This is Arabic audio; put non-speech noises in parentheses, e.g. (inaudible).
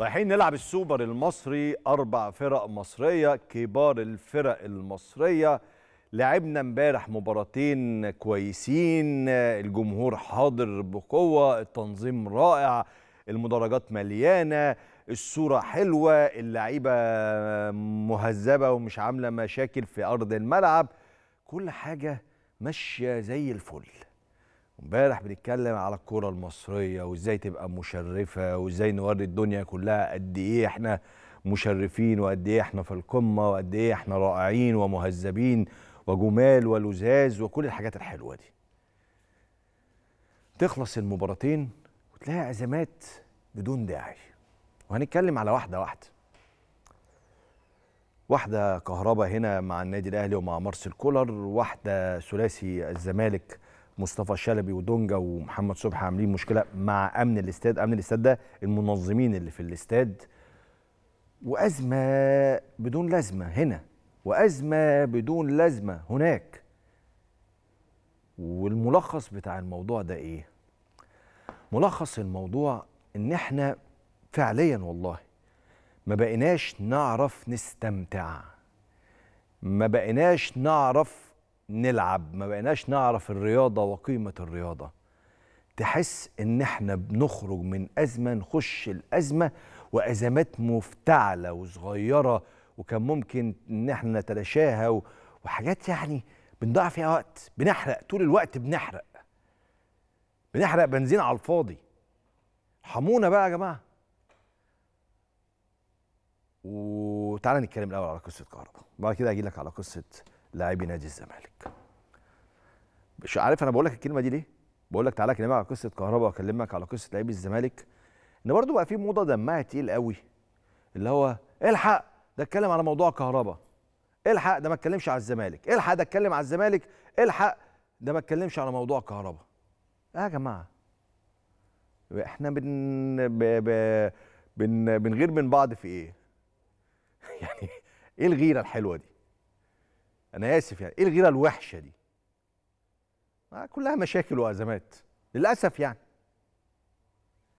رايحين نلعب السوبر المصري أربع فرق مصرية كبار الفرق المصرية لعبنا امبارح مباراتين كويسين الجمهور حاضر بقوة التنظيم رائع المدرجات مليانة الصورة حلوة اللعيبة مهذبة ومش عاملة مشاكل في أرض الملعب كل حاجة ماشية زي الفل امبارح بنتكلم على الكرة المصرية وازاي تبقى مشرفة وازاي نوري الدنيا كلها قد ايه احنا مشرفين وقد ايه احنا في القمة وقد ايه احنا رائعين ومهذبين وجمال ولزاز وكل الحاجات الحلوة دي تخلص المباراتين وتلاقي ازمات بدون داعي وهنتكلم على واحدة واحدة واحدة كهرباء هنا مع النادي الأهلي ومع مارسيل كولر واحدة ثلاثي الزمالك مصطفى شلبي ودونجا ومحمد صبحي عاملين مشكله مع امن الاستاد امن الاستاد ده المنظمين اللي في الاستاد وازمه بدون لازمه هنا وازمه بدون لازمه هناك والملخص بتاع الموضوع ده ايه ملخص الموضوع ان احنا فعليا والله ما بقيناش نعرف نستمتع ما بقيناش نعرف نلعب ما بقيناش نعرف الرياضة وقيمة الرياضة تحس ان احنا بنخرج من أزمة نخش الأزمة وأزمات مفتعلة وصغيرة وكان ممكن ان احنا نتلاشاها وحاجات يعني بنضيع فيها وقت بنحرق طول الوقت بنحرق بنحرق بنزين على الفاضي حمونا بقى يا جماعه وتعالى نتكلم الاول على قصه كهرباء بعد كده اجي لك على قصه لاعبي نادي الزمالك مش عارف انا بقول لك الكلمه دي ليه بقول لك تعالى اكلمك على قصه كهرباء واكلمك على قصه لاعبي الزمالك ان برضو بقى في موضه دمها تقيل قوي اللي هو الحق ده اتكلم على موضوع كهرباء الحق ده ما اتكلمش على الزمالك الحق ده اتكلم على الزمالك الحق ده ما اتكلمش على موضوع كهرباء آه يا جماعه احنا بن ب... ب... بن بنغير من بعض في ايه (laughs) يعني ايه الغيره الحلوه دي انا اسف يعني ايه الغيره الوحشه دي آه، كلها مشاكل وازمات للاسف يعني